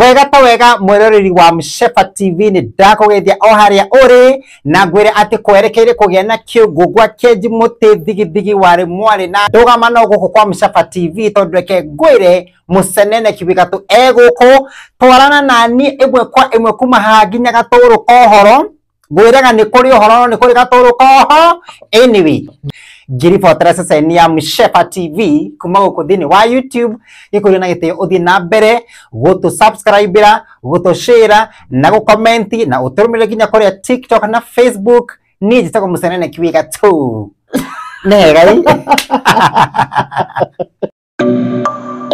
wega ta wega mwiroreri wa Mshefa TV ni ndakugethia o haria uri na ngwire ati kwerekeire kugia na kiungo gwa kenji muti thigithigi wari mwari na ndugamano guku kwa Mshefa TV tondu reke ngwire musenene kibigatu eguku twarana nani imwe kwa imwe kuma haha nginya gaturu kohoro ngwiraga ni kuri uhoro ni kuri gaturu koho anyway ngiribo teresa cenia Mishepa tv kuma guku thiini wa youtube gikurio na gitio uthii na mbere gutu subscribera gutu share na gukomenti na uturumire nginya kuria tiktok na facebook ni njitagwo musenene Kiwika tu negai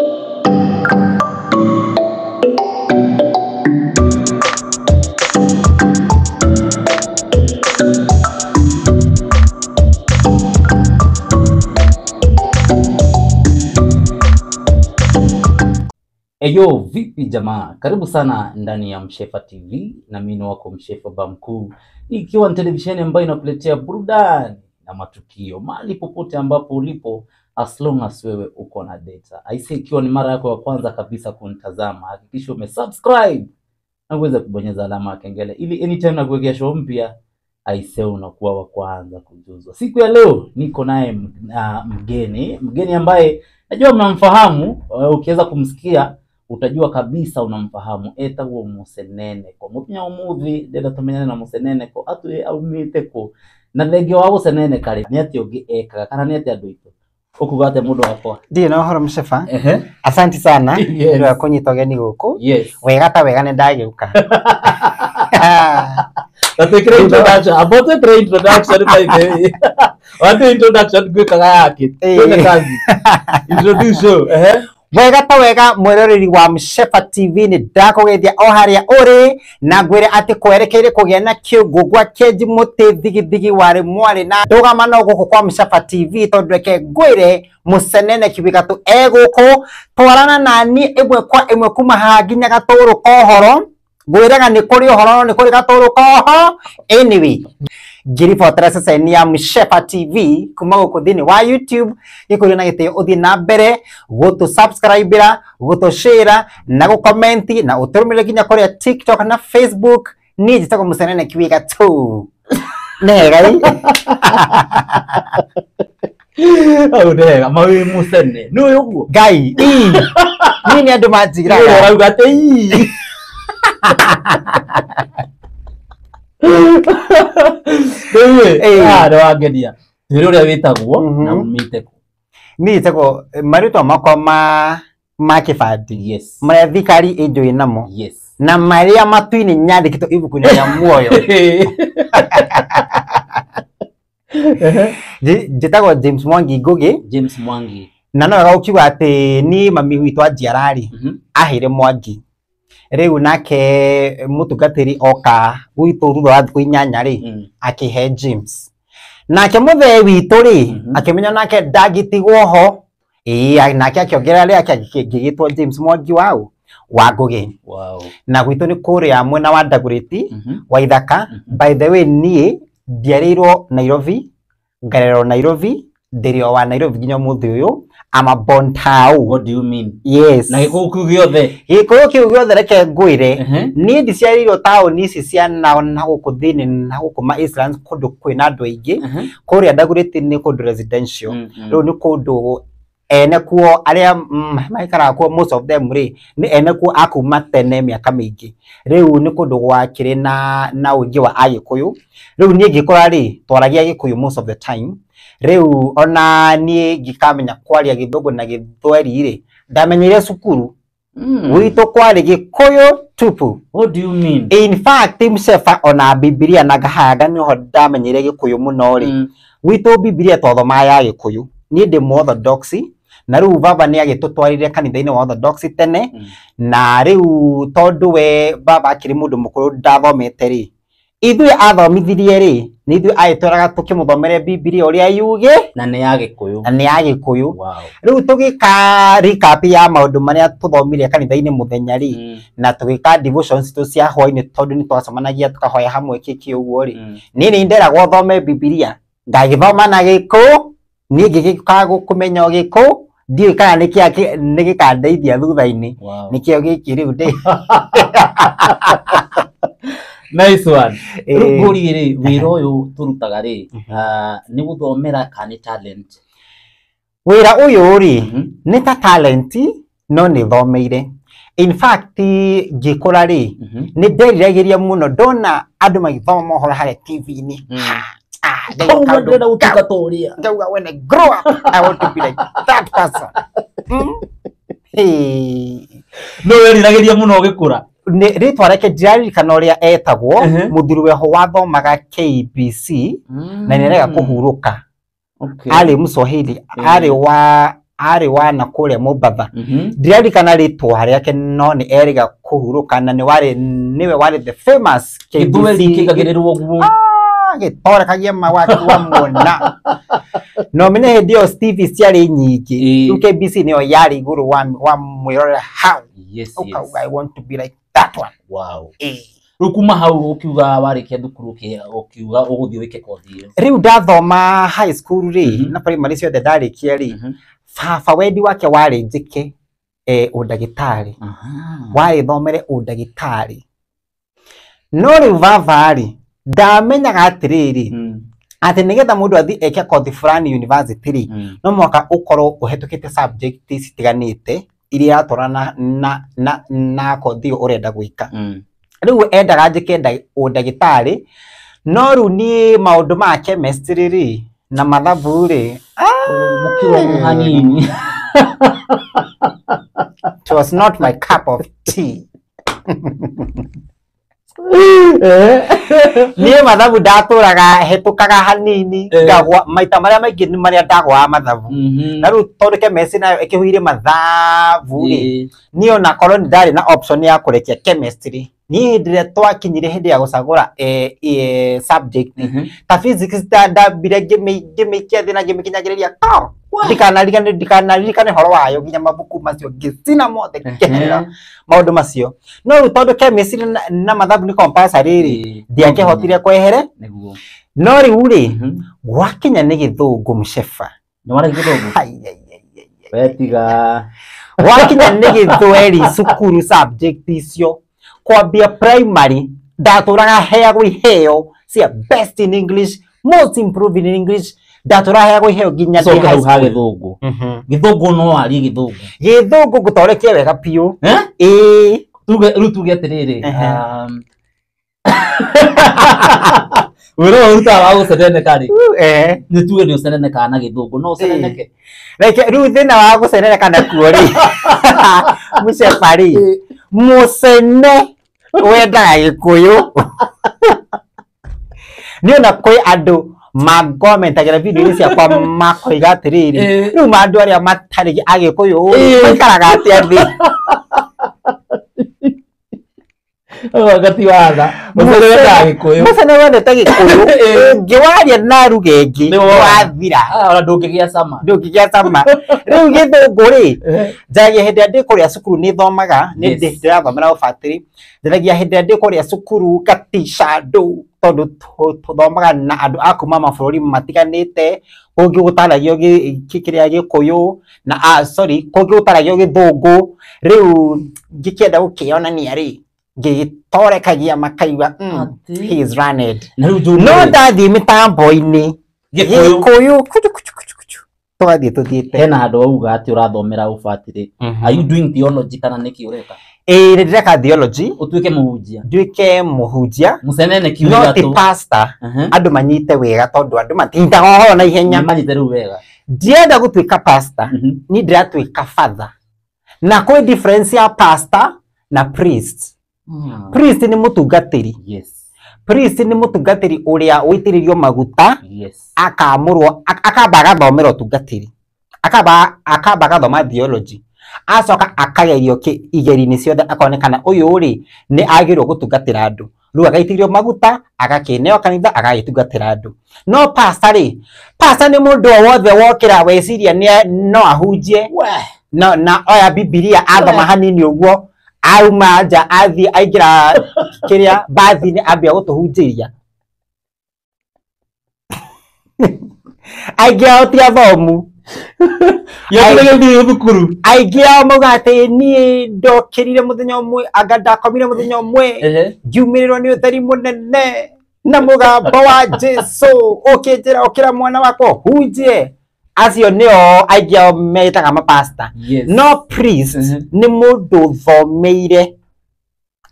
Eyo, vipi jamaa, karibu sana ndani ya Mshefa TV na mimi wako Mshefa Bamkuu, ikiwa ni televisheni ambayo inakuletea burudani na matukio mahali popote ambapo ulipo, as long as wewe uko na data. Aise, ikiwa ni mara yako ya kwanza kabisa kunitazama, hakikisha umesubscribe na uweze kubonyeza alama ya kengele ili anytime na kuwekea show mpya, aise, unakuwa wa kwanza kujuzwa. Siku ya leo niko naye ah, mgeni, mgeni ambaye najua mnamfahamu, eh, ukiweza kumsikia utajua kabisa unamfahamu eta eh, uwo museneneko mutumya umuthi ndenda tumenyane na musenene museneneko atu aumite ku na thengio wa guseneneka ri ni ati ungi ekaga kana ni ati andu itu ukuga ati mundu wakwa ndire na horo mshefa asanti sana ndio yes. akunyita ugeni guku yes. wega ta wega ni ndagiuka Natekire introduction. About the introduction by the way. What the introduction gwikaga yake. kazi. Introduce wega ta wega mwiroreri wa Mshepa TV ni ndakugethia o haria uri na ngwire ati kwerekeire kugia na kiungo gwa kenji muti thigithigi wari mwari na ndũgamano guku kwa Mshepa TV tondu reke ngwire musenene kibigatu eguku twarana nani imwe kwa imwe kuma haha nginya gaturu kohoro ngwiraga ni kuri uhoro ni kuri gaturu koho anyway ngiriboterece ceni ya Mshepa TV kuma guku thiini wa YouTube gikurio na gitio uthii na mbere gutu subscribe ra gutu share na gukomenti na uturumire nginya kuria TikTok na Facebook ni njitagwo musenene kiwiga tu negai au nega mawi musene ni uyu guo ngai i ni ni andu manjigiraga urauga ati i ndĩwangenia rä å rä a wä tagwo na umite kå niä tegwo marä makwa ma ma kä bati marä a thikari ä njå ä namo na marä a matuinä nyandä kä two ibuku-inä rä a muoyo tagwo james mwangi ngå gä na no wega gå kiuga atä ni mami witå anjiararä mm mm-hmm. ahä re mwangi riu nake mutungatiri oka gwitu thutha wa thiku inyanya ri mm. akihe James nake muthee witu ri mm-hmm. akimenya nake ndagitigwo ho ii nake akiongerera ri akigitwo James Mwangi wau wa ngugi wow. na gwitu ni kuria mwena wa ndaguriti mm -hmm. wa ithaka mm mm-hmm. by the way nie ndiarirwo Nairobi ngarerwo Nairobi thirio wa Nairobi nginya muthi uyu ama born tau what do you mean yes na gikuyu kiu giothe gikuyu kiu giothe reke ngwire ni -huh. ni ndiciarirwo taoni ici cia nao na guku thini na guku ma Eastlands kundu kwina andu aingi uh-huh. kuria ndagurite ni kundu residential mm-hmm. riu ni kundu ene kuo aria mm, maikara kuo most of them ri ni ene kuo akuma tene miaka mingi riu ni kundu gwakiri na na ungi wa agikuyu riu nie ngikora ri twaragia gikuyu most of the time riu ona nie ngikamenya kwaria githungu na githweri ri ndamenyire cukuru Mm. Wito kwari gikuyu tupu. What do you mean? In fact, msefa ona Biblia na gahaga ni ho ndamenyire gikuyu muno ri. Mm. Wito Biblia twathomaga ya gikuyu. Niä ndä må na riu baba ni agitutwarire kanitha-ini wa orthodox tene mm. na riu tondu we baba akiri mundu mukuru ndathomete ri ithuĩ athomithirie rĩ nĩ ithuĩ agĩtwĩraga tũkĩmũthomere bibilia ũrĩa yuge na nĩ ya gĩkũyũ na nĩ ya gĩkũyũ rĩu tũgĩka recap ya maũndũ marĩa tũthomire kanitha-inĩ mũthenya rĩ mm. na tũgĩka devotions tũ cia hwainĩ tondũ nĩ twacemanagia tũkahoya hamwe kĩkĩ ũguo rĩ mm. niĩ nĩ nderagwo thome bibilia ngagĩthoma na gĩkũ niĩ ngĩgĩka kũmenya gĩkũ ndiä kana nä gä kandeithia thutha-inä nä kä o gä kä rä u nice one eh. rä ngå rä wä ra å yå tå rutaga rä mhm. ah, nä gå thomera kana nä wä ra å yå rä mhm. nä ta talent no nä thomeire in fact ngä kå ra rä mhm. nä nderiragä ria må no ndona andå magä thoma mohoro harä tv-inä mm. Ah, how am I going to tutorial? When I grow up, I want to be like that person. Mm? Hey. No, werirageria muno ugikura ritwa reke ndiraririkana uria etagwo muthuri weho wathomaga KBC hmm. na nirega kuhuruka ari mucohili ari wa ari wa na kuria Mombatha ndiraririkana mm-hmm. ritwa riake no ni eriga kuhuruka na ni wari niwe wari the famous KBC tora agätora kagiema wa mwona no mene he dio ä siari nyiki ciarä nyingä rä kbc nä guru wa, wa rå wa yes, rora hau i want to be like that one wow. eh rä kuma hau å kiuga kia thukuru å kiuga å gå thiä wä ke kothi ä ndathoma high school rä mhm. na primary ciothe ndarä kia rä mhm. baba wendi wake warä njä ke å e, ndagä udagitari warä thomere å no rä u baba rä ndamenyaga atiriri mm. ati nigetha mundu athi eke kothi fulani university ri mm. no mwaka ukorwo uhetukite subject citiganite iria iratwarana na na na kothi urenda gwika mm. riu endaga njike undagitari no riu ni maundu ma chemistry ri na mathabu ri mukiwa ah. hanini it was not my cup of tea Eh? niä mathabu ndatåraga hetåkaga hanini eh. ngagwa maita marä a maingä nä marä a ndagwaga mathabu mhm. na rä u tondå ke nayo ä kä huire mathabu rä niä ona korwo nä ndarä na option ya kå rekia chemistry niä hä ndä ä rä a twakinyire hä ndä ya gå cagå ra ta ndambire ngä mä ikia thä na ngä mä kinyagä rä ria ndikanaririkane horo wayo nginya mabuku macio ngicina mothe ngeherera maundu macio no riu tondu chemistry na mathabu ni compulsory ri ndiangihotire mm. kwehere no riu ri mhm. gwakinya ni githungu mcefa wetiga gwakinya ni githweri cukuru subject icio kwambia primary raga heagwo iheo cia best in english most improved in english ndaturaheyagwo iheo nginya so, hau ha githungu mhm. githungu no ari ngå githungu ngutorekie wega piu eh tuge ru tuge atiriri um wero uta wa gå ceneneka eh ni tuge ni uceneneka na githungu no uceneneke reke ru thina wa guceneneka na kuo ri mucebari mucene wendaga gikuyu ni ona kwä andå agä ra video cia ciakwa makoiga atä rä rä rä u atiriri riu mandu agä kå yå maikaraga atä athä gati wa tha mucere ta gikuyu mucere wende ta gikuyu ngiwaria na ruge ngi wathira ah, ona ndungigia sama ndungigia sama riu githungu ri eh. njagia hindi ndi kuria cukuru ni thomaga ni ndirathomera ubatiri njaragia hindi ndi kuria cukuru ngatisha ndu tondu tuthomaga na andu a kuma mabururi matiganite kungi gutaragio kiria gikuyu na ah, sorry kungi gutaragio githungu riu ngikienda gukionania ri ngĩtorekagia makaigua mm, he is running no ndathiĩ mĩtambo-inĩ gĩkũyũ twathiĩ tũthiĩte hena andå auga atä å rathomera ubatire mm-hmm. are you doing theology kana nä kä å reka ä nä ndäreka theology å tuä ke må hunjia nduä må hunjia måcenene kiugatå pastor uh-huh. andå manyite wega tondå andå matindaga ohoro na ihenya manyite rä wega ndienda gå tuä ka pastor mm-hmm. ni ndäratuä ka father na kwä difference ya pastor na priest mm -hmm. Mm. priest nä må yes priest nä må tungateri å rä a wä rä rio maguta akamå rwo akamba gathomera å tungateri akamba gathoma theology acoka akagerio kä igeri ciothe akonekana å yå rä nä agä rwo gå tungatä ra andå rä u agaitithio maguta agakä kanitha agagä tungatä ra andå no pasta rä pasta nä må ndå o wothe wokä ra weciria no ahunjie na, na oya bibilia athoma hanini å guo auma nja athie aingira kiria bathi-ini ambia gutuhunjiria aingi ao ti athomu thukuru aingi ao mauga ati nie ndokirire muthenya umwe anga ndakomire muthenya umwe ngiumirirwo ni utheri munene na mugambo wa jesu ukinjira ukira mwana wakwa hunjie acio nio aingia metaga mapasta no priest mm -hmm. ni mundu thomeire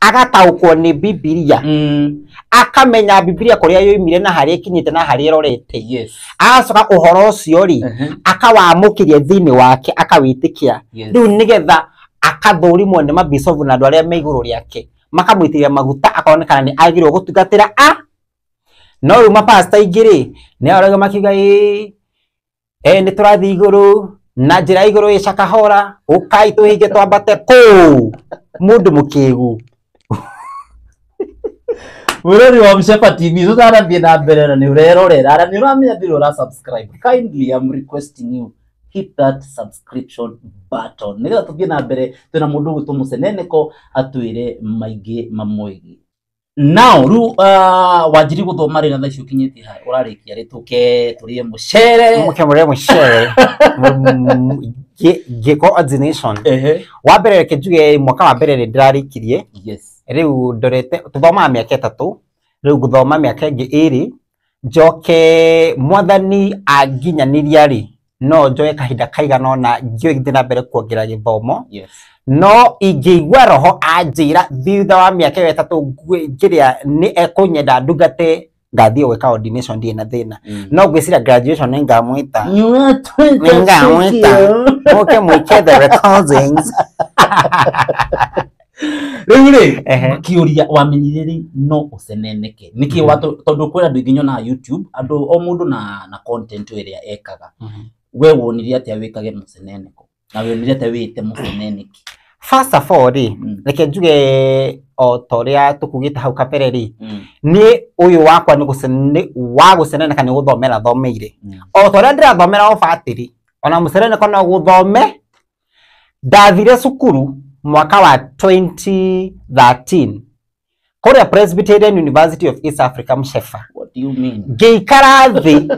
agataukwo ni bibilia mm. akamenya bibilia kuria yoimire na haria kinyite na haria irorete yes. agacoka uhoro ucio ri uh mm-hmm. -huh. akawamukiria wake akawitikia riu yes. nigetha akathurimwo ni mabicobu na andu aria me iguru riake makamwitiria maguta akonekana ni agirwo gutungatira a ah! no riu mapasta ingi ri ni arega makiuga nä tå rathi igå rå na njä ra igå rå ä cakahora å kai tå hinge twambate kå må ndå må kä gu urori wa mshepa tv tutarambie na mbere na ni urerorera ara ni ramya ndiro ra subscribe kindly i'm requesting you hit that subscription button nigetha tuthie na mbere twina mundu gwitwo museneneko atwire maingi mamwigi nao riu uh, wanjiri thoma rä na thaa ici ukinyitie ha urarikia ri tuke turie mucere muke murie mucere ngiko ordination wa mbere reke njuge mwaka wa mbere rä ndä rarä kirie rä u ndorete tå thomaga mä aka ä tatå rä u gå thoma mä aka ä ngä ä rä njoke mwathani anginyaniria ri no njoe kahinda kaigana ona ngio githii na mbere kuongerera githomo yes. no ingiigua roho anjira thutha wa miaka yo etatu ngiria ni ekunyenda ndungate ngathii gwika ordination ndie na thina mm. no ngwiciria graduation ni ngamwita ni ngamwita muke mwike the recordings riu ri kiuria wamenyire ri no uceneneke niki mm-hmm. watu tondu kwira ndu na youtube andu o mundu na na content iria ekaga mm-hmm we wonire atia wikage muceneneko na wonire atia wite muceneneki first of all ri mm. reke njuge o toria tukugite hau kapere ri mm. ni uyu wakwa ni gusene wa guceneneka ni guthomera thomeire mm. o toria ndirathomera obatiri ona muceneneko no guthome ndathire cukuru mwaka wa 2013 kuria Presbyterian University of East Africa Mshefa. What do you mean? Ngiikara thĩ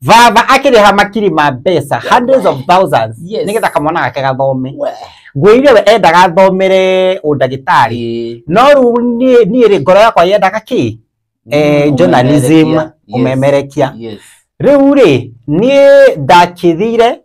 vava akĩrĩha makiri ma mbeca hundreds of thousands nĩgetha kamwana gake gathome ngwĩrire we endaga thomere ũndagĩtarĩ no rĩu niĩ rĩ ngoro yakwa yendaga kĩ mm, eh, journalism ũmemerekia ndakä rĩ ngä kä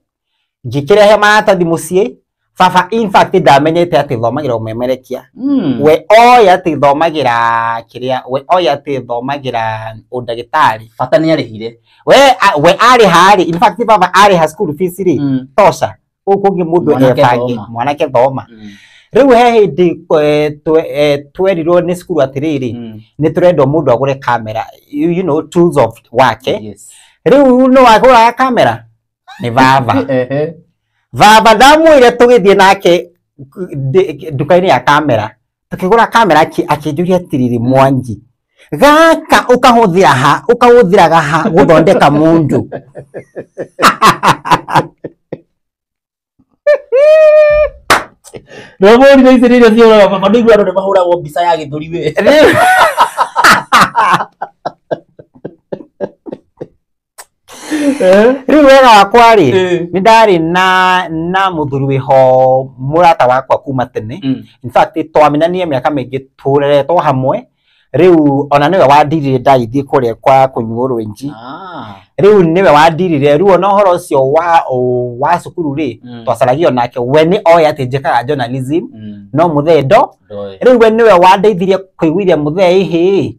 ngĩkĩrehe maratathi må ciä baba in fact ndamenyete atä thomagira memerekia mm. we oy atä thomagira kiria we oy atä thomagira undagitari bata nä arä hire we we arä harä in fact baba arä has school fees rä mm. tosha gå kå ngä må ndå ebange mwanake thoma hmm. rä u he hä ndä e, e, twerirwo ni cukuru atä rä rä nä tå kamera you know, tools of wake riu u nä wagå raga kamera nä baba baba ndamwire tugithie nake dukaini ya kamera tukigura kamera akinjuria tiriri mwanji gaka ukahuthira ha ukahuthiraga ha guthondeka mundu na muri ni thiri ni thiri baba ndu ndu mahura wo bisa ya githuri we Eh? riu wega wakwa ri eh. nä ndarä na na muthuri wi ho murata wakwa kuma tene mm. in fact twamenanie miaka mingi tureretwo hamwe riu ona niwe ah. wandirire ndaithi kuria kwa rä u nä we wandirire rä u ona horo ucio wa wa cukuru ri mm. twacaragia nake we ni oya ati njikaga journalism mm. no muthee ndo riu we niwe wandeithirie kuiguithia ä hä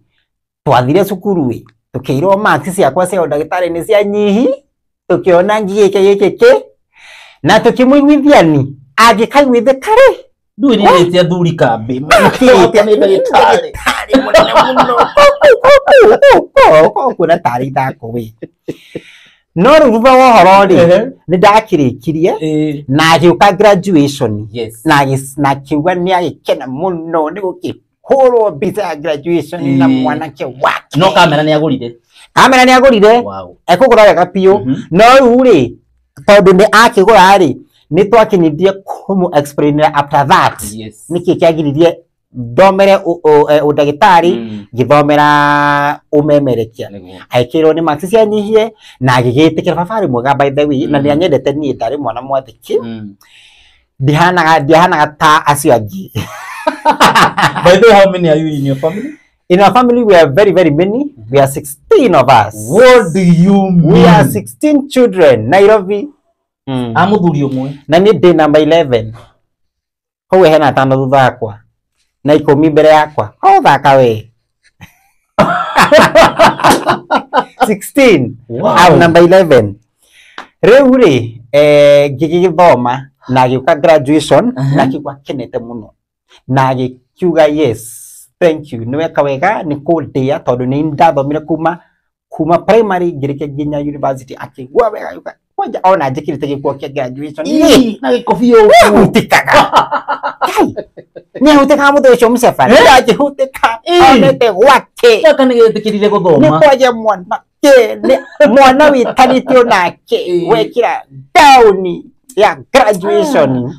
twathire cukuru wi tukiirwo marks ciakwa cia ndagitari ni cia nyihi tukiona ngigike gikiki na tukimuiguithani angikaiguithika ri nduirĩrĩte athuri kambĩ makĩrĩte nĩ ndagĩtarĩ mũnene mũno kuona tarĩ ithako wĩ no rä thutha wa horo rä nä ndakirä kirie na agä å ka na agä kiuga nä agä kena må no gå hurwo mbica graduation mm. na ee. mwanake wake no kamera ni agurire kamera ni agurire wow. ekugura wega piu mm -hmm. no riu ri tondu ni akigura ri ni twakinirie kumu explainera after that yes. niki kiagiririe thomere udagitari mm. githomera umemerekia aikirwo ni marks cianyihie na agigitikira babari mwega by the way mm. na nianyendete nie tari mwana mwathiki mm. ndihanaga ndihanaga ta acio angi By the way, how many are you in your family? In our family, we are very, very many. We are 16 of us. What do you mean? We are 16 children, Nairobi. Mm. Amuthuri umwe. Na ni day number 11. Howe hena tano thutha yakwa. Na ikumi mbere yakwa. Ho thaka we. 16. Wow. Au number 11. Riu ri eh ngigithoma na giuka graduation uh -huh. na uh-huh. kigwa kenete muno na agikiuga yes thank you ni weka wega ni kundia tondu ni ndathomire kuma kuma primary ngirikia nginya university akigwa wega yuka kwanja ona njikirite gikuo kia graduation ni na gikobio utikaga kai ni utikaga muthu ucio muceba ni ajihutika onete gwake kaka ni gitikirire guthoma ni kwaje mwana ke ni mwana witanitio nake wekira down ya graduation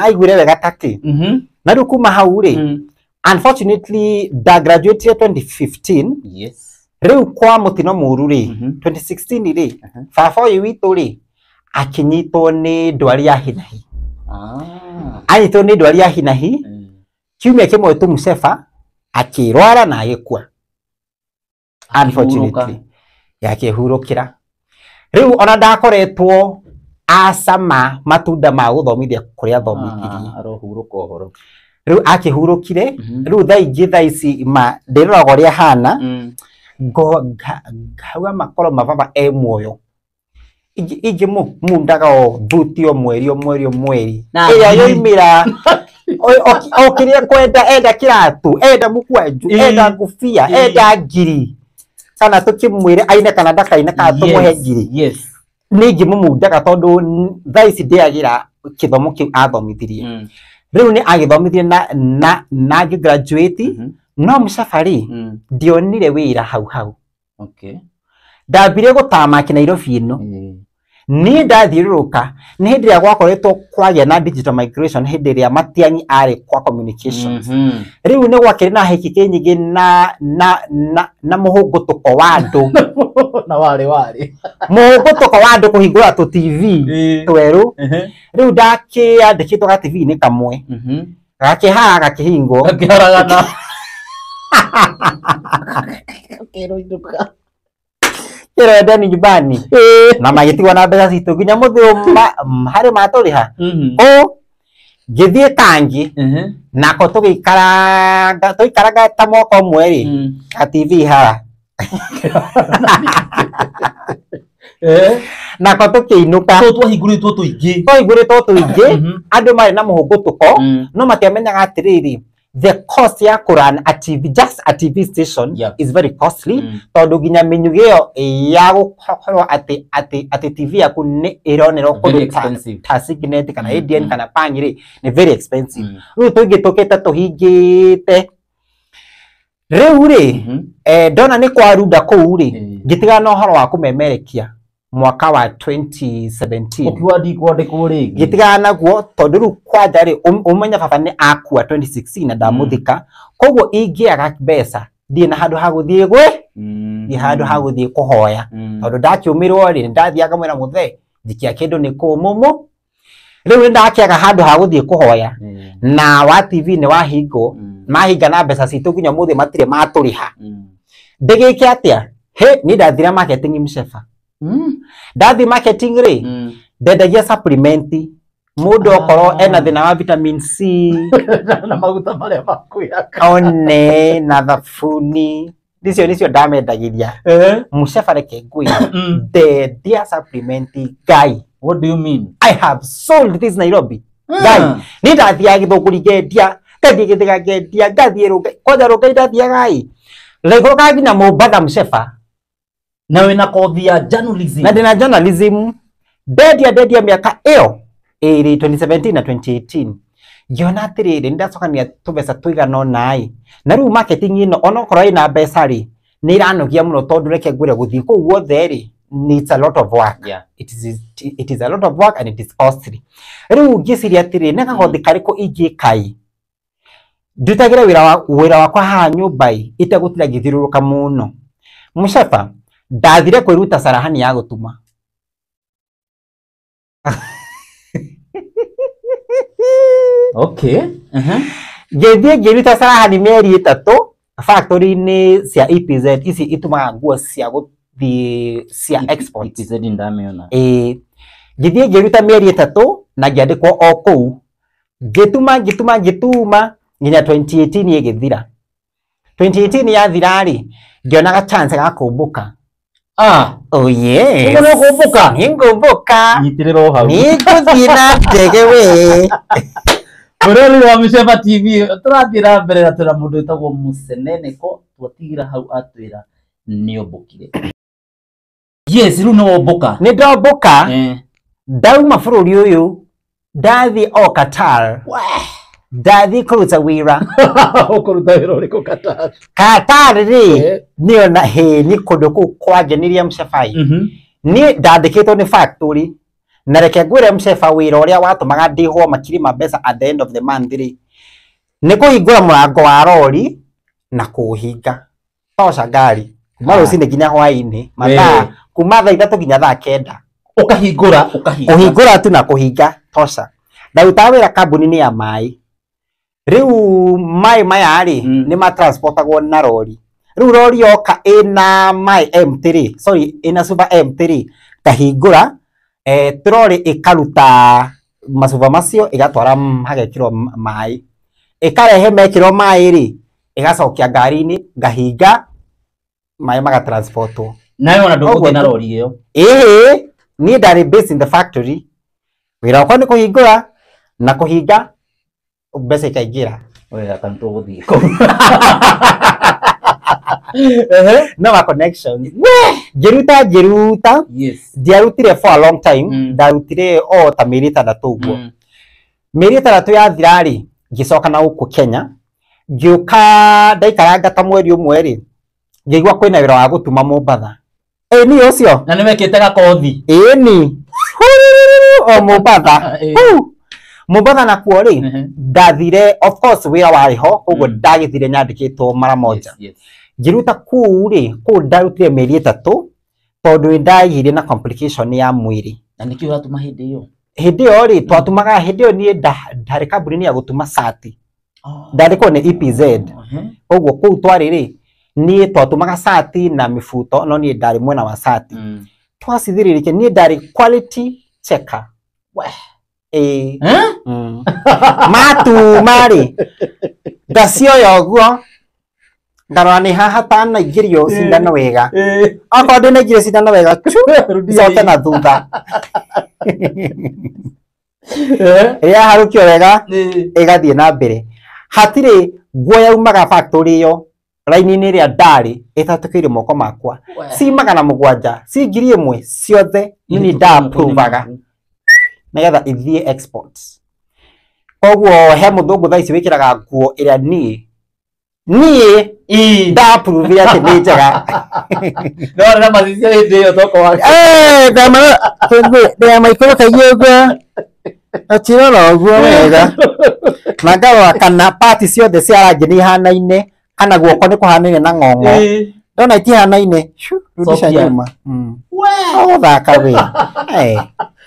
aiguire wega taki na riu kuma hau rä hmm. unfortunately da graduate 2015 yes riu kwa mutino muru ri 2016 ri baba uyu witu ri akinyitwo ni ndwari ya hinahi ah. anyitwo nä ndwari ya hinahi hmm. kiumia kimwe tu akä rwara na agä agikua kä ra riu ona ndakoretwo acama matunda ma gå thomithia kå rä a thomithirie ah, arohuruka uhoro riu akihurukire mhm. rä u ingi thaa ici roragwo rä a hana mm. ngauga makorwo mababa e muoyo ingä mundaga o thuti o mweri o mweri o mweri yoimä ra o kiria kwenda enda kä kiratu enda må mukwenju enda ngå bia enda ngiri kana tukimwire aine kana ndakaine kana tumuhe ngiri yes ni ngimumundaga tondu thaa ici ndiagira kithomo kiu athomithirie mm. riu ni agithomithie na na na ngigraduate mm-hmm. no mucabari mm. ndionire wira hau hau okay ndambire gutamaki Nairobi ino eh ni ndathiruruka ni hindi ria gwakoretwo kwagia na digital migration hindi ya matiangi ari kwa communications mm -hmm. riu ni gwakiri na hekike nyingi na na na, na muhungutuko wa andu na wari wari muhungutuko wa andu kuhingura tu tv tweru riu ndakiandikitwo ga tv ni kamwe mhm. gakihara gakihingwo gakihoragana ira ndani nyumbani eh. na magitigwa na mbeca citu nginya muthio hari maturiha o mm-hmm. ngithie tangi uh-huh. nako tugikaranga tuikaranga ta mwaka umwe ri mm. ka tv hara eh. nako tukiinuka twahinguritwo tuingi twahinguritwo tuingi mm-hmm. andu mari na muhungutuko mm. no matiamenyaga atiriri the cost ya kurana a TV just a TV station yep. is very costly mm. tondu nginya minyugio ya gukorwo ati ati ati TV yaku ni ironerwo kundu ta Signet kana mm, ADN mm. kana Pang ri ni very expensive ru to riu mm. tungitoketa tuhingite riu ri mm -hmm. eh, dona ni kwaruda kuu ri eh. ngitigana mm. na uhoro wa kumemerekia mwaka wa 2017 di ukiwadi kwade kuri gitigana guo tondu ru kwaja ri umenya um- baba ni akwa 2016 na damuthika igi mm. ingiaga mbeca di na handu ha guthie gwe mm. ni handu ha guthie kuhoya mm. tondu ndakiumirwo ri ndathiaga mwira muthe njikia kindu ni kumumu riu ndakiaga handu ha guthie kuhoya na wa tv ni wahingo mahinga na mbeca citu nginya muthi matire maturiha ndigike atia he ni ndathira marketing mshefa Mm. ndathi marketing rä hmm. ndendagia supplement mundu ah. okorwo ena thina wa vitamin c na maguta maria makuyaka one na thabuni ndicio nicio ndamendagiria eh? mucebareke ngui mm. ndendia supplement ngai what do you mean i have sold this nairobi ah. ngai ni ndathiaga githunguri ngendia ngathiä gä thiga ngendia ngathiä kwanja rå ngai ndathiagai raigå rå kanginya må na wina kothi ya journalism na dina journalism ya ndeendia ya miaka iyo ili 2017 na 2018 ili ngiona atiriri ndacokania tubeca tuigana ona i na ruu marketing ino ono okorwo ina mbeca ri ni kia muno tondu reke ngwire guthii uo guothe ri it's a lot of work yeah. it is it is a lot of work and it is costly ruu riu ngiciria nika nä mm-hmm. kariko iji kai ndutagire wira wakwa haha nyumba itagutila itegutira ngithiruruka muno mucaba ndathire kwiruta sarahani ya gutuma okay ngithie ngiruta sarahani mĩeri ĩtatũ factory ni cia EPZ ici itumaga nguo cia guthii cia e export EPZ ndamiona ĩĩ ngithie ngiruta mĩeri ĩtatũ na ngĩandĩkwo o kũu ngĩtuma ngĩtuma ngĩtuma nginya 2018 ĩgĩthira 2018 yathira rĩ ngĩonaga chance ga kũmbũka Ah, oh yes. Ngono kubuka. Ningubuka. Nyitiriro hau. Nikuthina ndege we. Bururi wa Micepa TV turathii na mbere na twina mundu witagwo Museneneko twatigira hau atwira niobukire. Yes, riu ni wombuka. Ni ndombuka. Eh. Ndauma bururi uyu ndathii o Qatar. Wah ndathi kuruta wira ukuruta wira uriku katari katari ri eh? nio na he ni kundu ku kwangenirie mcebai mm-hmm. ni ndandikitwo ni factory na reke ngwire mcefa wira uria watumaga ndihwo makiri ma mbeca at the end of the month ri ni kuhingura murango wa rori na kuhinga tosha ngari kuma ah. rucini nginya hwaini mathaa eh. kuma thaa ithatu nginya thaa kenda ukahingura ukahingura uhingura tu na kuhinga tosha ndaruta wira kambuni-inĩ ya maĩ riu mai maya ri mm. ni matransportagwo na rori riu rori yoka ina mai m3 sorry ina super m3 tahingura eh, trori ikaruta macuba macio igatwara hagekirwo mai ikarehe mekirwo mai ri igacokia ngari-inĩ ngahinga maĩ magatransportwo nayo ona ndũgũthiĩ na rori ĩyo ĩhĩ niĩ ndarĩ based in the factory wĩra wakwa nĩ kũhingũra na kũhinga besa ikaingira no wa connection ngiruta ngiruta ndiarutire for a long time mm. ndarutire o ta mĩeri ĩtandatũ ũguo mm. mĩeri ĩtandatũ yathira rĩ ngĩcoka na gũkũ Kenya ngiuka ndaikaranga ta mweri ũmwe rĩ ngĩigua kwĩna wĩra wa gũtuma Mombatha ĩĩ ni ũcio na nĩ mekĩte gakothi ĩĩ ni o Mombatha mubotha na kuo ri mm-hmm. ndathire of course wira wari ho koguo mm. ndagithire nyandikitwo mara moja ngiruta kuu ri kuu ndarutire mieri itatu tondu ni ndagire na complication ya mwiri na nikio uratuma hindi iyo hindi iyo ri mm. twatumaga hindi iyo nie ndarä kambuni-inä ya gå tuma sati ah. ndarä korwo nä epz koguo uh-huh. kå u twarä rä niä twatumaga sati na mifuto no niä ndarä mwena wa sati mm. twacithirä rä kie niä quality checker Eh. Hmm. matu mari ngacio ya guo ndarora nä haha tanaingä rio eh. cindano wega akorwo eh. ndä naingä rio cindano wega cote na thutha rä rä a harå kio wega ä gathiä na mbere hatirä nguo yaumaga factorä yo raini-inä ä rä a ndarä ä tatå moko makwa cimaga magana må gwanja ci ä mwe ciothe nä ndaaga nigetha ithie exports koguo he muthungu thaa ici wikiraga nguo iria nie niä ndapuruvire atä nä njega ndona macicio hä ndä ä yo atirora å wega na ngarora kana pati ciothe cia rangi nä ihanaine kana guoko nä kå hanaine na ng'ong'o ndona itihanaine rudisha nyuma å hmm. thaka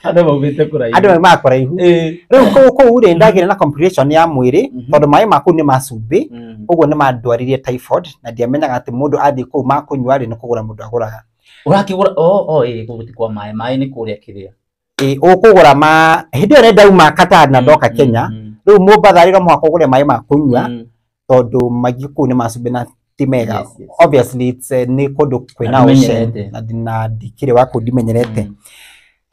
andå maumä kuraihu andå maumaga kuraihu rä u kå u rä ndagä re na complication ya mwä rä mhm. tondå maä ma u nä ma å guo nä mandwaririe typhoid na ndiamenyaga atä må ndå athiä kå u makå nyua rä nä kå gå ra må ndå agå raga å rakä gå ra maä maä nä kå rä a kä rä a å kå gå ra ma hä ndä ä yo nä ndauma katar na ndoka mhm, kenya mhm. rä u må mbatharä ra mwaka å gå re maä ma kå nyua tondå maingä kå u nä macumbä na ti mega obviously it's uh, eh, ni kundu kwina na ndimenyerete mm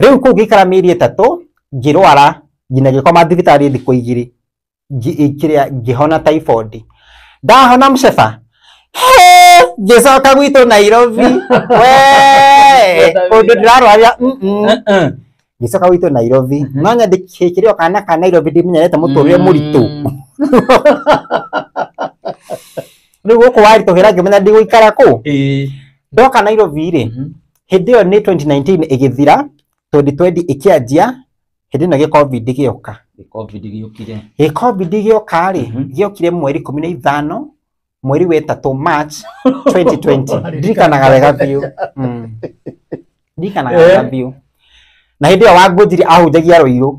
riu kuu gikara mieri itatu ngirwara nginya gikoma thibitari thiku igiri kiria ngihona typhoid ndahona mcefa ngicoka gwitu Nairobi we undu ndirarwarira uh-uh. ngicoka gwitu Nairobi uh-huh. no nyandikikire o kana ka Nairobi ndimenyerete muturire muritu mm. riu guku warituhira ngimenya ndiguikara kuu ndoka Nairobi ri hindi iyo ni 2019 igithira twenty twenty ikianjia hindi na gi covid gioka gi covid giokire gi covid gioka ri mhm. giokire mweri kumi na ithano mweri wa itatu march 2020 ndirikanaga wega biu mm. ndirikanaga wega biu na hindi iyo wangũthire ahunjagia rũirũ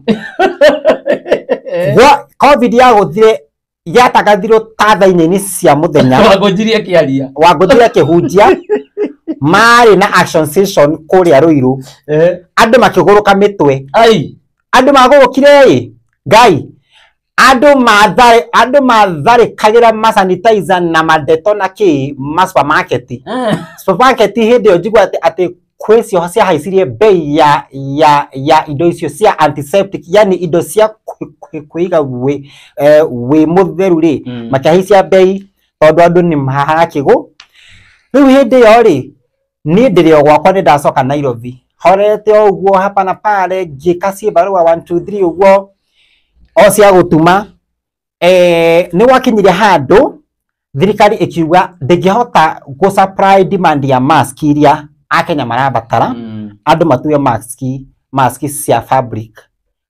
covid yaguthire yatagathirwo tathainä-inä cia må thenya wangånjirie akä hunjia marä na kå rä a rå irå eh. andå makä gå rå ka mä twe andå magå rå kire ä ngai andå matharä kagä ra masanitizer na madeto na kä masupamaketi eh. hä ndä ä yo njigua atä kwesi hosia haisirie bei ya ya ya indo icio cia antiseptic yani indo cia kwiga we eh, we mutheru ri mm. makahaicia bei tondu andu ni maharakigu riu hindi yo ri ni ndiri o gwakwa ni ndacoka Nairobi horete oguo hapa na pale ngika ci barua 1 2 3 uguo o cia gutuma eh ni wakinyire handu thirikari ikiuga ndingihota gu supply demand ya mask iria akenya marabatara mm. andu matue maski maski cia fabric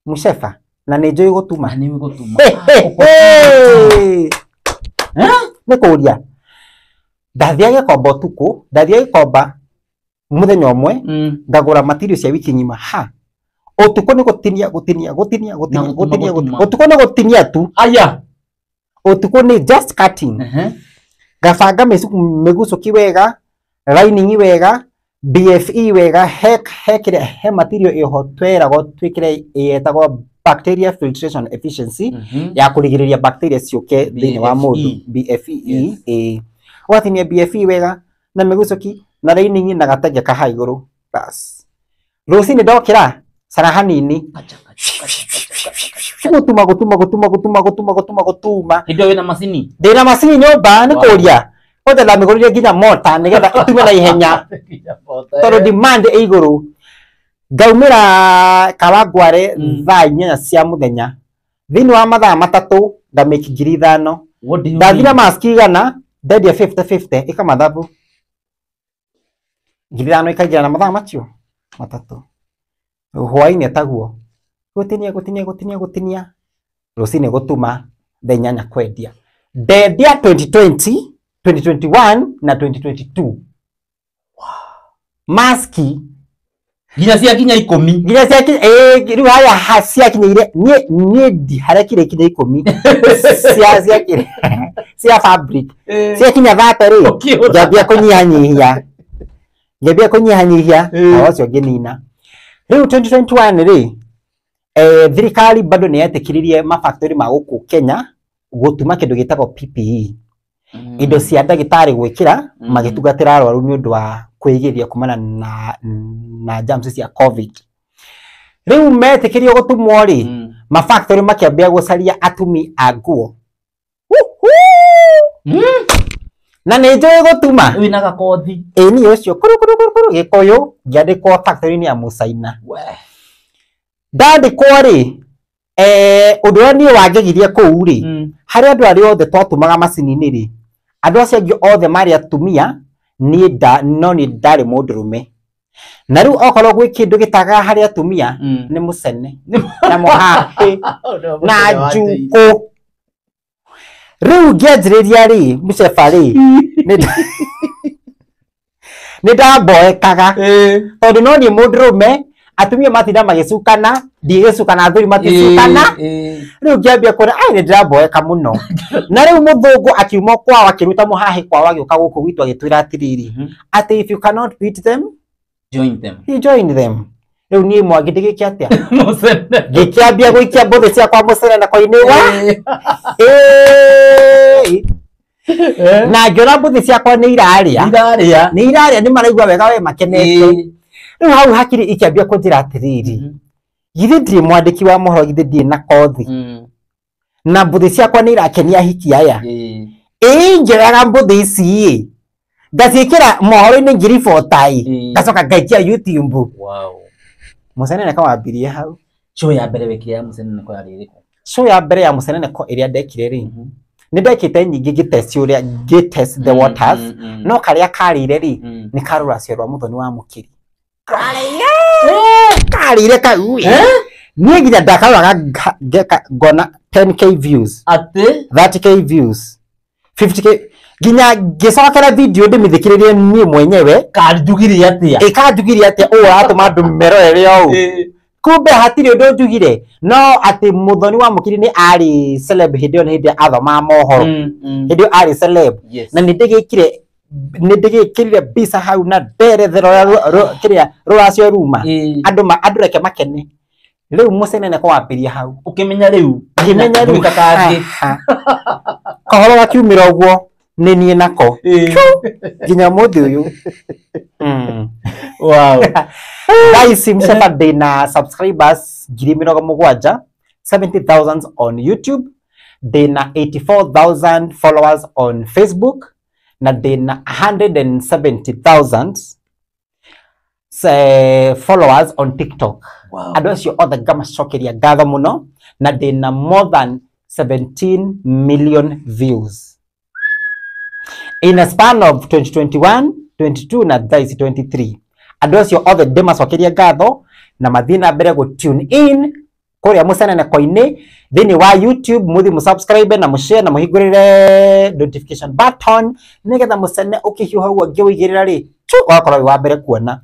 mucefa na nä njå ä gå tuma nä kå ria ndathia gä komba å tukå ndathia gä komba må thenya å mwe mm. ngagå ra matirio cia wiki nyima ha å tukå nä gå tinia gå tinia gå tinia gå tinia tinia tu aya å ni just cutting ngabanga mä gucå ki wega lining wega BFE wega hek hekire he material iho tweragwo twikire yetagwo bacteria filtration efficiency mm -hmm. ya kurigiriria bacteria ciuke thiini wa e. mundu BFE yes. e watinia BFE wega na migucoki na rainingi na gatege ka haiguru bas rucini ndokira cara hanini gutuma gutuma gutuma gutuma gutuma gutuma gutuma hindĩ ĩyo wĩna macini ndĩna macini nyũmba nĩ kũria othe ndamigurire nginya mota nigetha itume na ihenya tondu eh. demand e iguru ngaumira kawangware thaa inyanya cia muthenya thini wa mathaa matatu ngamake ngiri ithano ndathira mask igana ndendia 50 ika mathabu ngiri ithano ikaingira na mathaa macio matatu hwainĩ taguo gũtinia gũtinia gũtinia gũtinia rũcinĩ gũtuma thaa inyanya kwendia ndendia 2020 2021 na 2022 wow. maski nginya cia kinya ikumi nginya cia kinya eh riu haya ha cia kinya ire nie nie di hara kire kinya ikumi cia cia kire cia fabric eh. cia kinya vata ri jambia kunyihanyihia jambia kunyihanyihia eh. na wacio nginina riu 2021 ri eh thirikari bado ni yatikiririe mafactory ma guku Kenya gutuma kindu gitagwo PPE Mm. indo cia ndagitari gwikira magituga mm. tirarwaru ni undu wa kwigithia kumana na na germs cia covid riu metikirio gutumwo ri mm. mafactory makiambia gucaria atumi a nguo mm. na nä njå gutuma wä na gakothi ä ni å cio kå rå kå rå kå rå gä kå yå ngäandä kwo nä ya må caina ndandä kwo rä å eh, ndå å rä a niä wangä girie kå u rä mm. harä andå arä othe twatumaga macini-inä rä andå acio angä othe marä atumia no nä ndarä må ndå rå me na rä u okorwo gwä kä ndå gä tagaa harä atumia nä må cene na må hahä na njukå rä u ngä anjä rä ria rä må ceba rä nä ndamboekaga tondå no niä må ndå rå me atumia matinda magicukana ndi Yesu kana athuri maticukana riu ngiambia kuona ai nindiraboeka muno na riu muthungu akiuma kwao akiruta muhahi kwao agiuka guku gwitu agitwira atiriri mm-hmm. ati if you cannot beat them join them you join them riu nie mwangi ndigiki atia ngikiambia gwikia mbuthi ciakwa mucene na kwainiwa na ngiona mbuthi ciakwa ni iraria ni iraria ni maraigua wega we makenete hau hakiri ikiambia kunjira atiriri mm -hmm. ndiri mwandiki wa mohoro githe ndiri na kothi mm. na mbuthi ciakwa nä irakenia hiki aya ä yeah. njoyaga mbuthi ici ngaciäkä mohoro-inä ngiri botai ngacoka ngaikia youtube wow. må ceneneko hau show ya mbere ya må ceneneko yarä ndekire rä mm ndekite nyingä ngä teci å the mhm, waters mhm, mhm. no karä a karä ire rä rwa må wa må karire kau eh? niä nginya ndakaroraga ngona 10k views atä 30k views 50k nginya ngicokera video ndimithikiririe nie mwenyewe kanjugirie atia ä kanjugirie atia å aratuma andå merorere å kumbe hatirä å ndå njugire no atä må thoni wa må kiri nä arä hä ndä ä yo ndä athomaa mohoro hä ndä ä yo arä na nä ndä gä kire nä ndä gä kä rire hau na nderethero kä rä a rå racio ruma andå reke makene rä u må cenene kwambä ria hau å kä menya rä u ngä menya rä u kakangä kahoro ra å guo nä niä nako nginya må thä å yå mcefa ndä na ngiri mä rogo må gwanja on youtube ndä na 84000 followers on facebook na thina 170,000 se followers on TikTok wow. andå acio othe ngamacokeria ngatho må no na ndä na more than 17 million views in a span of 2021 22 na thaici 23 andå acio othe ndä macokeria ngatho na mathiä na mbere gå tune in kuria musenene koini thini wa youtube muthi mu subscribe na mu share na muhingurire notification button nigetha mucene ukihiuha guo ngiuigirira ri tu ugakorwo wa mbere kuona na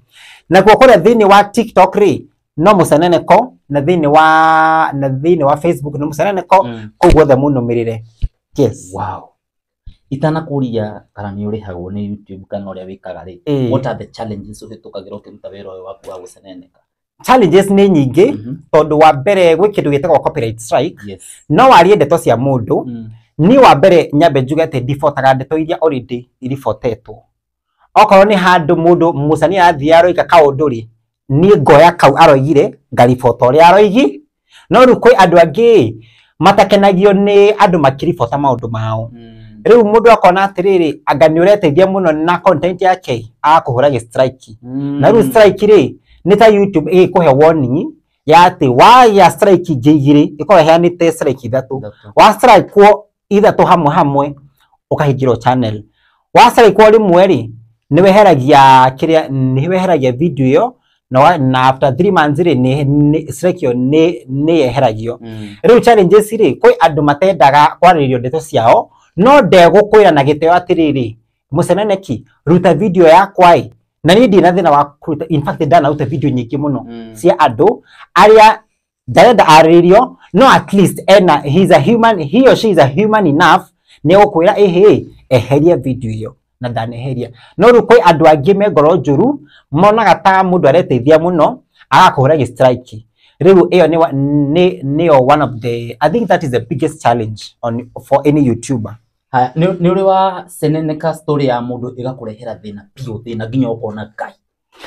nakuo kuria thini wa tiktok ri no mucenene ko na thini wa na thini wa facebook no mucenene ko mm. koguo the munumirire yes wow itanakuria kana nä å rä hagwo youtube kana å rä a what are the challenges å hä tå kagä ra å kä waku wa gå challenges nä nyingä mm mm-hmm. tondå wa mbere gwä kä ndå gä tagwo no warie ndeto cia må ndå mm. ni wa mbere nyambe njuge atä ndibotaga ndeto iria already iribotetwo okorwo nä handå må ndå mucania aroiga kaåndå rä niä ngoya kau aroigire ngaribota å rä aroigi no rä u kwä andå angä matakenagio nä andå makiribota maå ndå mao mm rä u må ndå akona atä anga nä å reteithia na content yake agakå hå ra na rä u rä nä ta youtube ä kå he warning ya wa ya strike ingä igä rä ä te strike ithatå wa strike kwo ithatå hamwe hamwe å kahingä rwo channel wa strike kwo rä mwe ni nä weheragia kä ni a nä weheragia video yo na, na after three months ni, ni strike yo ni yeheragio mm. rä u challenges rä kwä andå matendaga kwarä rä rio ndeto ciao no ndegå kwä na gä teo musenene ki ruta video yakwaä na niä ndä na thä na wa in fact ndanaruta video nyingä må no mm. cia andå arä ndarenda arĩrio no at least ena he is a human he or she is a human enough nä gũkwĩra ĩhĩ eherie video ĩyo na ndaneheria no rĩu kwĩ andũ angĩ me ngoro njũru monaga ta mũndũ areteithia mũno agakũhũra gĩstrike rĩu ĩyo nĩyo one of the i think that is the biggest challenge on, for any youtuber haya nä å rä wa ceneneka story ya må ndå ä gakårehera thä nginya ũkona ngai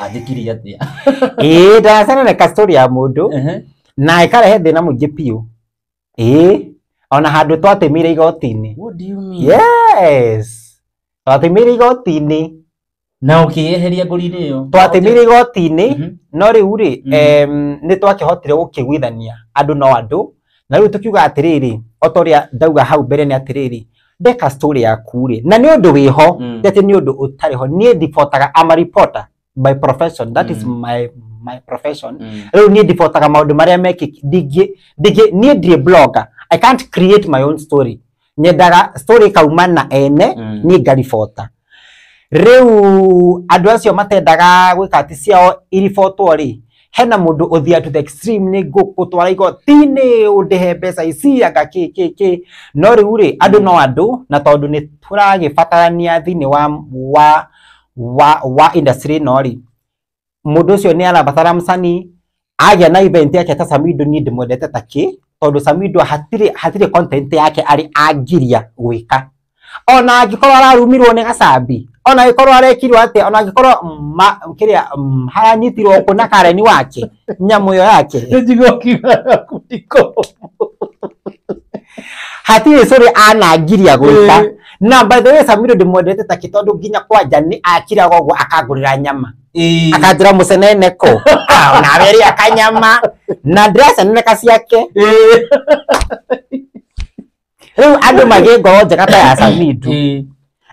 anjä kiri atä a ä story ya må ndå na ä karehe thä na må ingä biå ä ona handå twatä mä ire igoti-inä twatä mä ire igoti na å kä eheria ngå-rinä ä yo ire igoti-inä no rä u rä nä twakä hotire gå kä guithania andå no andå na rä u tå kiuga atä rä rä o rä a ndauga hau mbere nä atä rä rä ndeka story yaku rä na nä å ndå wä ho atä nä å ndå å tarä ho niä ndibotaga ama reporter by profession that mm. is my my profession mm. rä u niä ndibotaga maå ndå marä a mekä niä ndirä blogger i can't create my own story nyendaga story kauma na ene mm. niä ngaribota rä u andå acio matendaga gwä ka atä ciao iribotwo rä hena mundu uthia to the extreme ni ngukutwara igoti-ini undihe mbeca ici anga ki ki ki no riu ri andu no andu na tondu ni turagibatarania thiini wa wa wa wa industry no ri mundu ucio ni arabatara msanii agya na event yake ta Samido ni ndimwendete ta ki tondu Samido hatire hatire content yake ari angiria gwika ona angikorwo ararumirwo nä gacambi ona angikorwo arekirwo atä ona angikorwo mm, kiria mm, haranyitirwo kå na kareni wake nyamå ä yo yake hatirä cå rä anangiria gwä ta na by the way samiro ndä mwendete takä tondå nginya kwanja nä akiraga å guo akangå rä ra nyama akanjä ra må ceneneko na rä akanyama na ndä raceneneka ciake riu andu magä ngoro njega ta ya samitu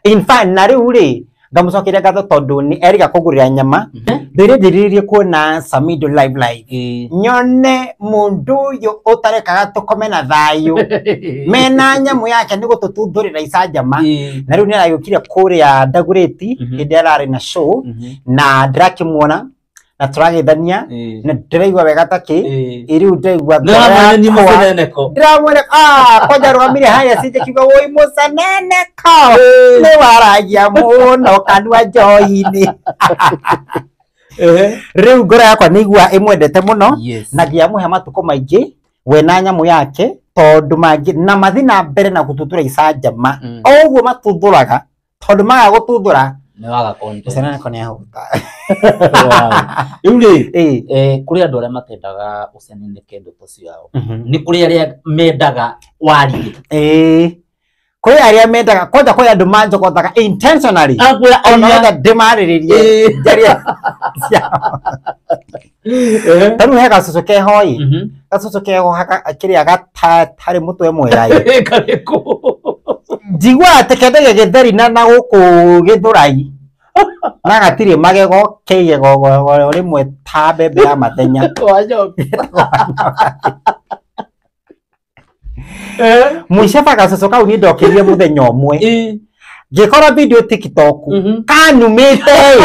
in fact na riu rä ngamucokeria ngatho tondu ni eriga kugurira nyama mm-hmm. ndirinjiririe kuona samido live live nyone mundu uyu utarekaga kome na thayu mena nyamu yake ni gutututhurira icanjama na riu ni aragukire kuria ndaguriti mm-hmm. hindi arari na show mm-hmm. na mwona na turagithania na ndiraigua wega taki iriu ndiraigua kwanja rũgamire harĩa cinje kiuga woi mũcaneneko nĩ waragia mũno kanua njoi-inĩ rĩu ngoro yakwa nĩ igua ĩmwendete mũno na ngĩamuhe matukũ maingĩ we na nyamu yake tondũ mangĩ na mathi na mbere na gũtuthũra icanjama mm. o ũguo matũthũraga tondũ maga gũtuthũra niwaga content sana nako ni ahuta yule eh kuri andu aria matendaga ucenene kendo tocio yao mhm. ni kuri aria mendaga wari eh kuri aria mendaga kwanja kuri andu manjogothaga intentionally akwira ah, ona ndimariririe jaria taru he gacucu kehoi mhm. gacucu kegohaga kiria gatatari mutwe mwerai njigua atä kendege gä theri na na gå kå gä thå rai na gatirä magego kä gego rä mwe ta mbembe ya mathenya må icaba eh? kau niä ndokä rire må thenya å mwe ngä korwo video tiktok mhm. kanumä te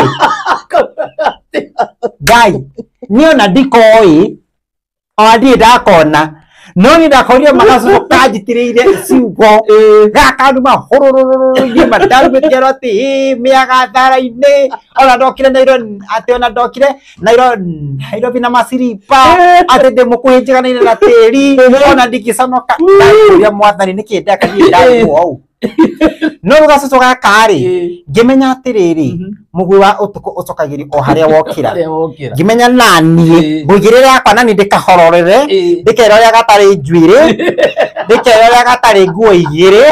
ngai niona ndikoä o ndirä ndakona no ni ndakorire magacu kanjitiriire ciugo gakandu mahururururugii matarumĩtie ro atĩ ĩ mĩagathara-inĩ ona ndokire nairo atĩ ona ndokire nairo nairobi na maciripa atĩ ndĩ mũkuhĩ njiganaine na tĩri ona ndingĩconoka ndakũria mwathani nĩkĩ ndakathiĩ ndaiguo ũu no rå gacå gakarä ngä menya atä rä rä må mm-hmm. guä wa å tukå å cokagä ri o harä a wokä ra ngä menya naniä ngå igä rä re yakwa nani ndä kahororere ndä kere å rä a gatarä njuä rä ndä kere å rä a gatarä nguo igä rä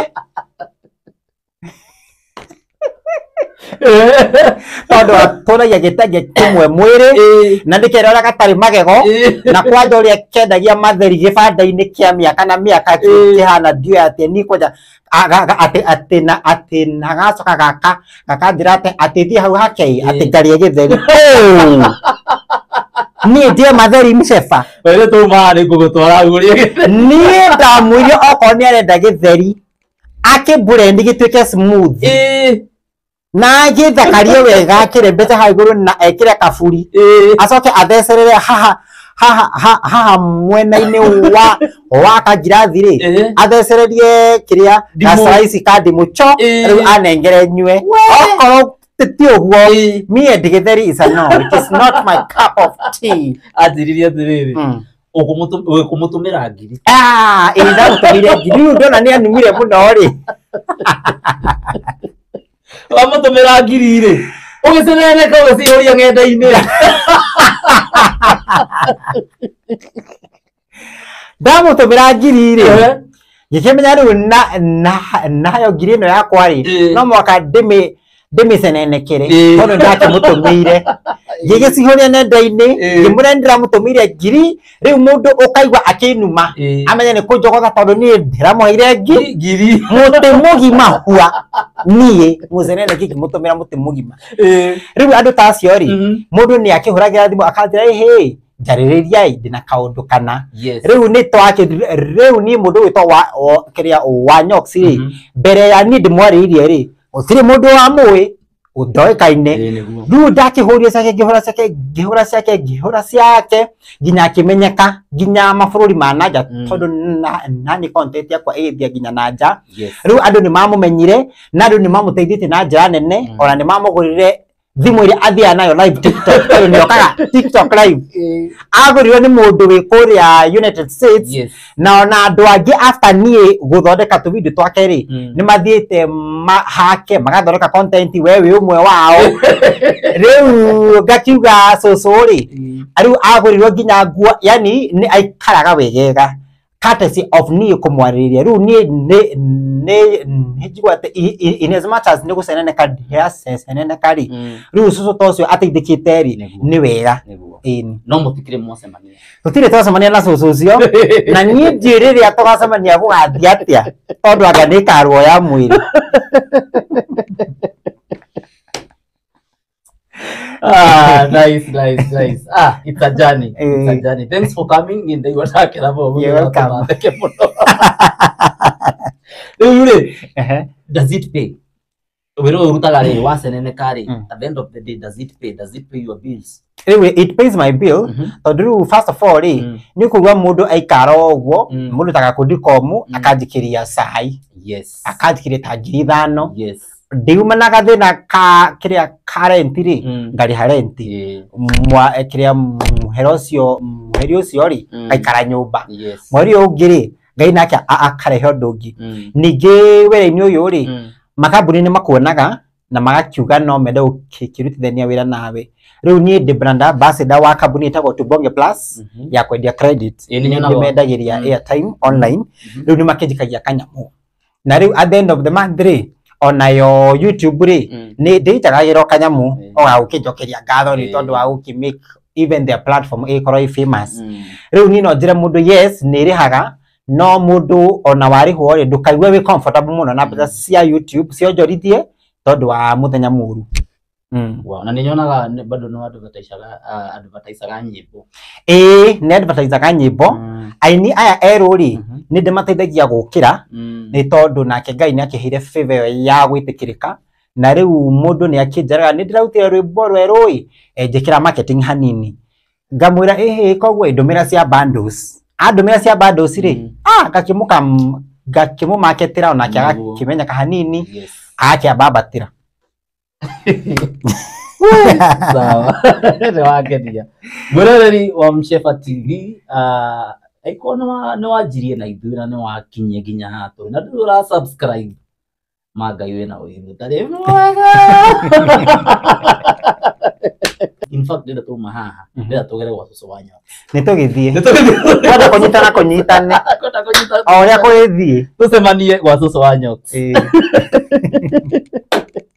tondu aturagia gitagia kimwe mwiri na ndikere uria gatari magego na kwanja uria kendagia matheri gibanda-ini kia miaka na miaka kihana ndiu atia ni kwanja atä na atä na gacoka gaka gakanjĩra atä atä thiä hau hakei atä njarie gĩtheri niä ndie matheri miceba tåmaa nä ngå niä ndamwä ire okorwo nä arenda gä theri akä mbå rendi gä tuä ke na njithakarie wega akire mbete ha iguru na ekire kaburi acoke athecerere haha haha haha mwena-inä wa wa kangirathi rä athecererie kä rä a gacaici kandimå cho rä u anengere nyue okorwo ti å guo mie ndä gä theri anjiririe atä rä rä å må tå mä ra ngiri ä ah, ndamå tå mä re ngiri rä u ndona nä animire må no rä wamũtũmĩra ngiri rĩ ũgĩceneneka ũgĩcihũria ng'enda-inĩ ndamũtũmĩra ngiri rĩ ngĩkĩmenya rĩu nayo ngiri ĩno yakwa rĩ no mwaka ndĩmĩ ndimicenenekire tondu ndakimutumire ngigicihoria nenda-ini ngimuria ndiramutumire ngiri riu mundu ukaigua akinuma amenye ni kunjogotha tondu nie ndiramuheire ngiri muti mugima hua nie muceneneki ngimutumira muti mugima riu andu ta acio ri mundu mm-hmm. ni akihuragira thimu akanjira ihi njarĩrĩria ĩ ndĩna kana rĩu nĩ twakĩ rĩu niĩ mũndũ wĩtwo wa kĩrĩa wa nyox mm-hmm. mbere ya niĩ ndĩmwarĩirie rĩ utire mundu wa mui utoekaine riu ndakihuria ciake ngihura ciake ngihura ciake ngihura ciake nginya akimenyeka nginya mabururi ma nanja mm. tondu nani content yakwa ithia nginya nanja riu andu ni mamumenyire na andu ni mamuteithitie na njira nene mm. ona ni mamugurire thimå ä rä athiaga nayo live tiktok tondå nä okaga tiktok live agå nä må ndå wä kå united states na ona andå angä after niä gå thondeka tå video twakerä mm. nä mathiä te mahake magathondeka content we wä å wao rä u ngakiuga cåcå rä mm. rä u agå rä rwo nginya nguo yani nä aikaraga wegega courtesy of ni kå mwarä ni u nä njigua atä in as much as ni nä gå ceneneka ndiraceneneka rä rä u cå ta å cio ateithä kä te rä nä wega no må titirä mwacemania tå tirä twacemania na cå cå å cio na niä njä rä rä a tå gacemania gå gathiä atä a tondå anga nä karwo ya mwä ah, nice, nice, nice. Ah, it's a journey. It's a eh. journey. Thanks for coming in You're welcome. it pay? Wero does it pay? it pays my bill tondu mm-hmm. first of all eh, mm. aikara oguo mm. mundu tagakundi komu cai mm. yes ta ngiri ithano ndiumanaga thina ka kiria karenti ri mm. ngari harenti mwa eh, kiria muhero ucio muheri ucio ri mm. ngaikara nyumba mweri ungi ri ngai nake akarehe undu ungi mm. ningi wira-ini uyu ri makambuni ni makuonaga na magakiuga no mende gukirutithania wira nawe riu nie ndi brand ambassador wa kambuni itagwo Tubonge Plus mhm. ya kwendia credit ni mendagiria airtime online mhm. riu ni makinjikagia kanyamu na riu at the end of the month ri onayo youtube rä mm. nä ndä itagagä ra mm. oga gå kä njokeria ngatho nä mm. tondå wa gå kä make even their platform ikorwo i famous rä u niä no njä re må ndå yes nä rä haga no må ndå ona warä hwo rä ndå kaigue wä må no na mbeca cia youtube cionjorithie tondå wa må thenya må ru Mm. Wow. Na ninyonaga bado no advertisaga uh, advertisaga nyimbo. Eh, ni advertisaga nyimbo. Mm. Aini aya eru ri mm -hmm. ni ndimateithagia gukira mm. ni tondu nake Ngai ni akihire favor ya gwitikirika na riu mundu ni akinjaraga ni ndirarutire rwimbo rweru i eh, njikira marketing hanini ngamwira ehe koguo ndumira cia bundles andumira ah, cia bundles ri mm. ah ngakimuka ngakimumaketira onake agakimenyeka hanini yes. akĩambabatĩra nä wake thia mwirereri wa Mshefa TV ah, aikorwo nä wanjirie na ithuä na nä wakinyie nginya hatå na ndå ra mangai wä na å ithu tarä mwega ndä ma tuma haha mhm. ndä rä tå gere gwa cå wanyo nä tå gä thiä kwenda kå nyitana kå nyitane o rä a kå gä thiä tå cemanie gwa cå wanyo